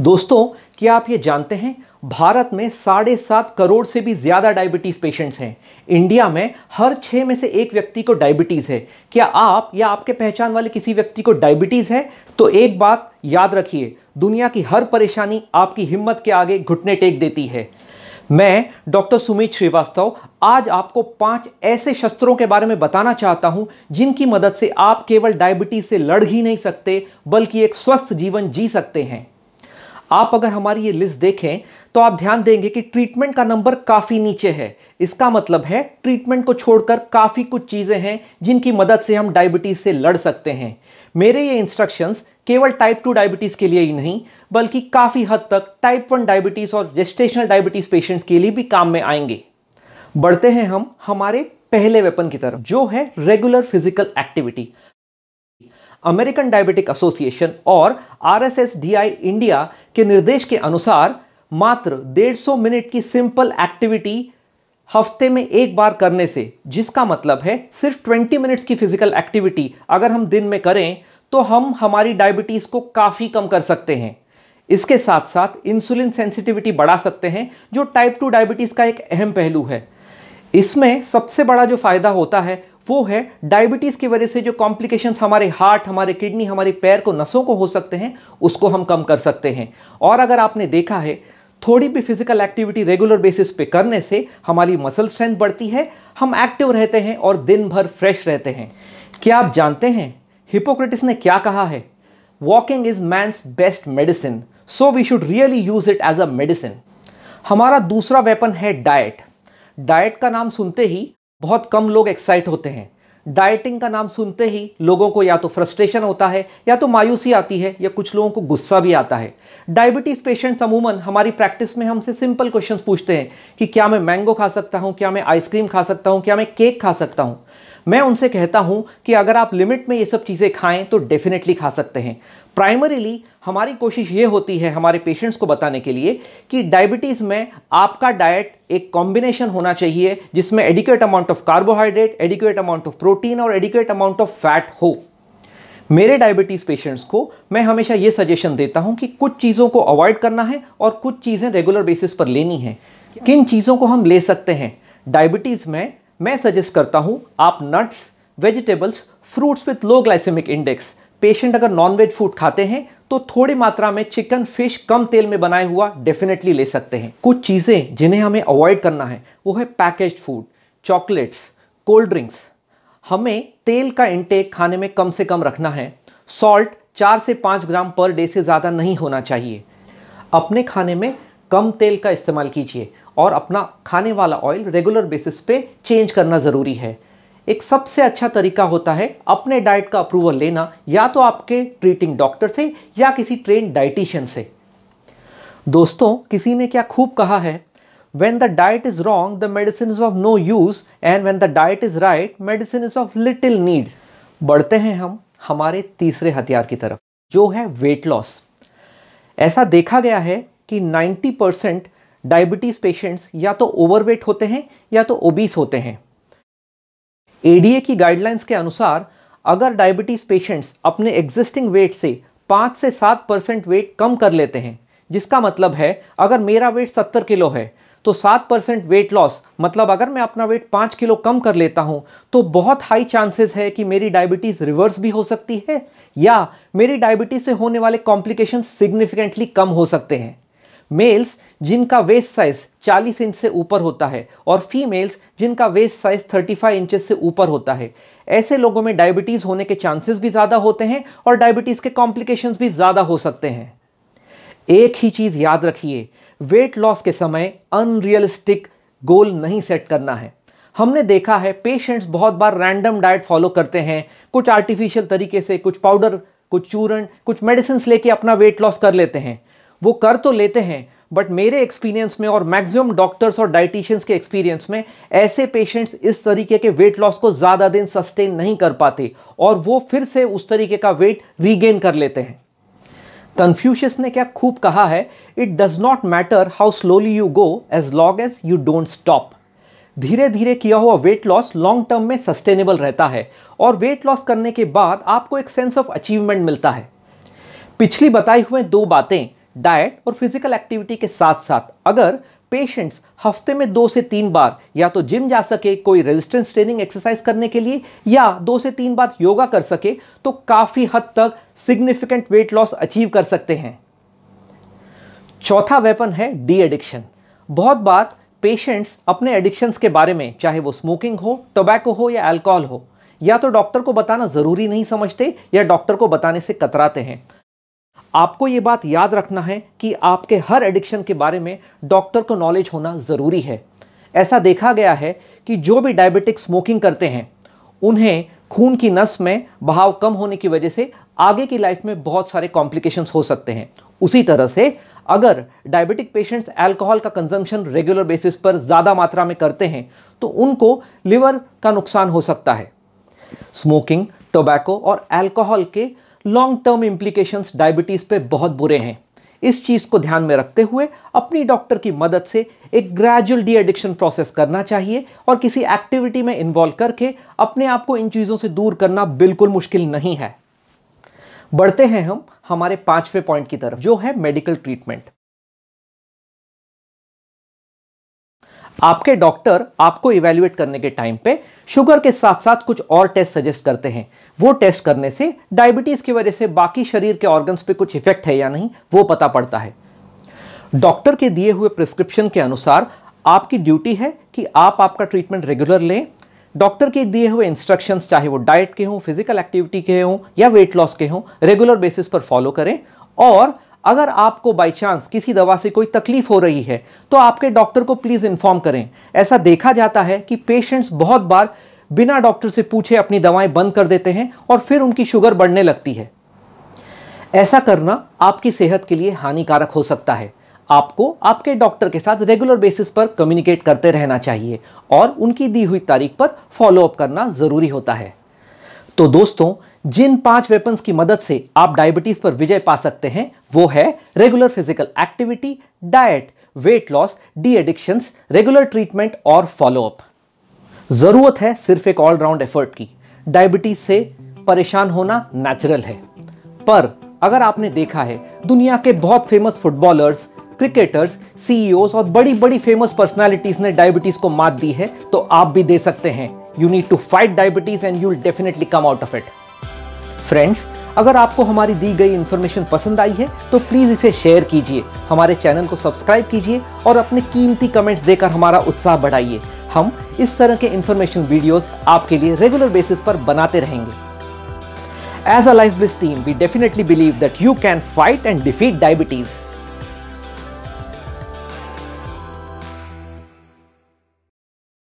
दोस्तों क्या आप ये जानते हैं भारत में साढ़े सात करोड़ से भी ज़्यादा डायबिटीज़ पेशेंट्स हैं इंडिया में हर छः में से एक व्यक्ति को डायबिटीज़ है क्या आप या आपके पहचान वाले किसी व्यक्ति को डायबिटीज़ है तो एक बात याद रखिए दुनिया की हर परेशानी आपकी हिम्मत के आगे घुटने टेक देती है मैं डॉक्टर सुमित श्रीवास्तव आज आपको पांच ऐसे शस्त्रों के बारे में बताना चाहता हूं जिनकी मदद से आप केवल डायबिटीज से लड़ ही नहीं सकते बल्कि एक स्वस्थ जीवन जी सकते हैं आप अगर हमारी ये लिस्ट देखें तो आप ध्यान देंगे कि ट्रीटमेंट का नंबर काफ़ी नीचे है इसका मतलब है ट्रीटमेंट को छोड़कर काफ़ी कुछ चीज़ें हैं जिनकी मदद से हम डायबिटीज़ से लड़ सकते हैं मेरे ये इंस्ट्रक्शंस केवल टाइप टू डायबिटीज़ के लिए ही नहीं बल्कि काफ़ी हद तक टाइप वन डायबिटीज़ और जेस्टेशनल डायबिटीज़ पेशेंट्स के लिए भी काम में आएंगे बढ़ते हैं हम हमारे पहले वेपन की तरफ जो है regular physical activity American diabetic association और आरएसएसडीआई इंडिया के निर्देश के अनुसार मात्र 150 मिनट की सिंपल एक्टिविटी हफ्ते में एक बार करने से जिसका मतलब है सिर्फ 20 मिनट्स की फिजिकल एक्टिविटी अगर हम दिन में करें तो हम हमारी डायबिटीज़ को काफ़ी कम कर सकते हैं इसके साथ साथ इंसुलिन सेंसिटिविटी बढ़ा सकते हैं जो टाइप टू डायबिटीज़ का एक अहम पहलू है इसमें सबसे बड़ा जो फ़ायदा होता है वो है डायबिटीज़ की वजह से जो कॉम्प्लिकेशंस हमारे हार्ट हमारे किडनी हमारे पैर को नसों को हो सकते हैं उसको हम कम कर सकते हैं और अगर आपने देखा है थोड़ी भी फिजिकल एक्टिविटी रेगुलर बेसिस पे करने से हमारी मसल स्ट्रेंथ बढ़ती है हम एक्टिव रहते हैं और दिन भर फ्रेश रहते हैं क्या आप जानते हैं हिपोक्रेटिस ने क्या कहा है walking is man's best medicine so we should really use it as a medicine हमारा दूसरा वेपन है डाइट डाइट का नाम सुनते ही बहुत कम लोग एक्साइट होते हैं डाइटिंग का नाम सुनते ही लोगों को या तो फ्रस्ट्रेशन होता है या तो मायूसी आती है या कुछ लोगों को गुस्सा भी आता है डायबिटीज़ पेशेंट्स अमूमन हमारी प्रैक्टिस में हमसे सिंपल क्वेश्चंस पूछते हैं कि क्या मैं मैंगो खा सकता हूँ क्या मैं आइसक्रीम खा सकता हूँ क्या मैं केक खा सकता हूँ मैं उनसे कहता हूं कि अगर आप लिमिट में ये सब चीज़ें खाएं तो डेफिनेटली खा सकते हैं प्राइमरीली हमारी कोशिश ये होती है हमारे पेशेंट्स को बताने के लिए कि डायबिटीज़ में आपका डाइट एक कॉम्बिनेशन होना चाहिए जिसमें adequate amount of carbohydrate adequate amount of protein और एडिकुएट अमाउंट ऑफ फैट हो मेरे डायबिटीज़ पेशेंट्स को मैं हमेशा ये सजेशन देता हूँ कि कुछ चीज़ों को अवॉइड करना है और कुछ चीज़ें रेगुलर बेसिस पर लेनी है किन चीज़ों को हम ले सकते हैं डायबिटीज़ में मैं सजेस्ट करता हूँ आप nuts vegetables fruits with low glycaemic index patient अगर नॉनवेज फूड खाते हैं तो थोड़ी मात्रा में चिकन फिश कम तेल में बनाए हुआ डेफिनेटली ले सकते हैं कुछ चीज़ें जिन्हें हमें अवॉइड करना है वो है package food chocolates cold drinks हमें तेल का इंटेक खाने में कम से कम रखना है सॉल्ट चार से पाँच ग्राम पर डे से ज़्यादा नहीं होना चाहिए अपने खाने में कम तेल का इस्तेमाल कीजिए और अपना खाने वाला ऑयल रेगुलर बेसिस पे चेंज करना ज़रूरी है एक सबसे अच्छा तरीका होता है अपने डाइट का अप्रूवल लेना या तो आपके ट्रीटिंग डॉक्टर से या किसी ट्रेन डाइटिशियन से दोस्तों किसी ने क्या खूब कहा है when the diet is wrong the medicine is of no use and when the diet is right medicine is of little need बढ़ते हैं हम हमारे तीसरे हथियार की तरफ जो है वेट लॉस ऐसा देखा गया है कि 90 परसेंट डायबिटीज़ पेशेंट्स या तो ओवरवेट होते हैं या तो ओबीस होते हैं एडीए की गाइडलाइंस के अनुसार अगर डायबिटीज़ पेशेंट्स अपने एग्जिस्टिंग वेट से पाँच से सात परसेंट वेट कम कर लेते हैं जिसका मतलब है अगर मेरा वेट सत्तर किलो है तो सात परसेंट वेट लॉस मतलब अगर मैं अपना वेट पाँच किलो कम कर लेता हूँ तो बहुत हाई चांसेस है कि मेरी डायबिटीज़ रिवर्स भी हो सकती है या मेरी डायबिटीज़ से होने वाले कॉम्प्लिकेशन सिग्निफिकेंटली कम हो सकते हैं मेल्स जिनका वेस्ट साइज 40 इंच से ऊपर होता है और फीमेल्स जिनका वेस्ट साइज 35 इंच से ऊपर होता है ऐसे लोगों में डायबिटीज़ होने के चांसेस भी ज़्यादा होते हैं और डायबिटीज़ के कॉम्प्लिकेशन भी ज़्यादा हो सकते हैं एक ही चीज़ याद रखिए वेट लॉस के समय अनरियलिस्टिक गोल नहीं सेट करना है हमने देखा है पेशेंट्स बहुत बार रैंडम डाइट फॉलो करते हैं कुछ आर्टिफिशियल तरीके से कुछ पाउडर कुछ चूरण कुछ मेडिसिन लेके अपना वेट लॉस कर लेते हैं वो कर तो लेते हैं बट मेरे एक्सपीरियंस में और मैक्सिमम डॉक्टर्स और डाइटिशियंस के एक्सपीरियंस में ऐसे पेशेंट्स इस तरीके के वेट लॉस को ज़्यादा दिन सस्टेन नहीं कर पाते और वो फिर से उस तरीके का वेट रीगेन कर लेते हैं कन्फ्यूशियस ने क्या खूब कहा है it does not matter how slowly you go as long as you don't stop धीरे धीरे किया हुआ वेट लॉस लॉन्ग टर्म में सस्टेनेबल रहता है और वेट लॉस करने के बाद आपको एक सेंस ऑफ अचीवमेंट मिलता है पिछली बताई हुए दो बातें डाइट और फिजिकल एक्टिविटी के साथ साथ अगर पेशेंट्स हफ्ते में दो से तीन बार या तो जिम जा सके कोई रेजिस्टेंस ट्रेनिंग एक्सरसाइज करने के लिए या दो से तीन बार योगा कर सके तो काफ़ी हद तक सिग्निफिकेंट वेट लॉस अचीव कर सकते हैं चौथा वेपन है डी एडिक्शन बहुत बात पेशेंट्स अपने एडिक्शंस के बारे में चाहे वो स्मोकिंग हो टोबैको हो या अल्कोहल हो या तो डॉक्टर को बताना ज़रूरी नहीं समझते या डॉक्टर को बताने से कतराते हैं आपको ये बात याद रखना है कि आपके हर एडिक्शन के बारे में डॉक्टर को नॉलेज होना ज़रूरी है ऐसा देखा गया है कि जो भी डायबिटिक स्मोकिंग करते हैं उन्हें खून की नस में बहाव कम होने की वजह से आगे की लाइफ में बहुत सारे कॉम्प्लिकेशंस हो सकते हैं उसी तरह से अगर डायबिटिक पेशेंट्स अल्कोहल का कंजम्पशन रेगुलर बेसिस पर ज़्यादा मात्रा में करते हैं तो उनको लिवर का नुकसान हो सकता है स्मोकिंग टोबैको और अल्कोहल के लॉन्ग टर्म इम्प्लीकेशंस डायबिटीज़ पे बहुत बुरे हैं इस चीज़ को ध्यान में रखते हुए अपनी डॉक्टर की मदद से एक ग्रेजुअल डी एडिक्शन प्रोसेस करना चाहिए और किसी एक्टिविटी में इन्वॉल्व करके अपने आप को इन चीज़ों से दूर करना बिल्कुल मुश्किल नहीं है बढ़ते हैं हम हमारे पांचवें पॉइंट की तरफ जो है मेडिकल ट्रीटमेंट आपके डॉक्टर आपको इवेल्युएट करने के टाइम पे शुगर के साथ साथ कुछ और टेस्ट सजेस्ट करते हैं वो टेस्ट करने से डायबिटीज़ की वजह से बाकी शरीर के ऑर्गन्स पे कुछ इफेक्ट है या नहीं वो पता पड़ता है डॉक्टर के दिए हुए प्रिस्क्रिप्शन के अनुसार आपकी ड्यूटी है कि आप आपका ट्रीटमेंट रेगुलर लें डॉक्टर के दिए हुए इंस्ट्रक्शंस चाहे वो डाइट के हों फिजिकल एक्टिविटी के हों या वेट लॉस के हों रेगुलर बेसिस पर फॉलो करें और अगर आपको बाई चांस किसी दवा से कोई तकलीफ हो रही है तो आपके डॉक्टर को प्लीज़ इन्फॉर्म करें ऐसा देखा जाता है कि पेशेंट्स बहुत बार बिना डॉक्टर से पूछे अपनी दवाएं बंद कर देते हैं और फिर उनकी शुगर बढ़ने लगती है ऐसा करना आपकी सेहत के लिए हानिकारक हो सकता है आपको आपके डॉक्टर के साथ रेगुलर बेसिस पर कम्युनिकेट करते रहना चाहिए और उनकी दी हुई तारीख पर फॉलोअप करना ज़रूरी होता है तो दोस्तों जिन पांच वेपन्स की मदद से आप डायबिटीज पर विजय पा सकते हैं वो है regular physical activity diet weight loss de addictions regular treatment और फॉलोअप जरूरत है सिर्फ एक ऑलराउंड एफर्ट की डायबिटीज से परेशान होना नेचुरल है पर अगर आपने देखा है दुनिया के बहुत फेमस फुटबॉलर्स क्रिकेटर्स सीईओस और बड़ी बड़ी फेमस पर्सनालिटीज ने डायबिटीज को मात दी है तो आप भी दे सकते हैं you need to fight diabetes and you'll definitely come out of it friends अगर आपको हमारी दी गई इन्फॉर्मेशन पसंद आई है तो प्लीज़ इसे शेयर कीजिए हमारे चैनल को सब्सक्राइब कीजिए और अपने कीमती कमेंट्स देकर हमारा उत्साह बढ़ाइए हम इस तरह के इन्फॉर्मेशन वीडियोस आपके लिए रेगुलर बेसिस पर बनाते रहेंगे as a life best team we definitely believe that you can fight and defeat diabetes